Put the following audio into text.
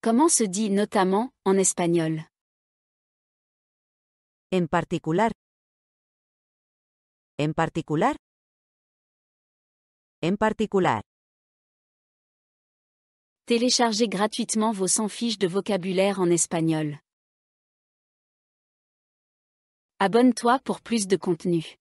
Comment se dit notamment en espagnol En particular. En particular. En particular. Téléchargez gratuitement vos 100 fiches de vocabulaire en espagnol. Abonne-toi pour plus de contenu.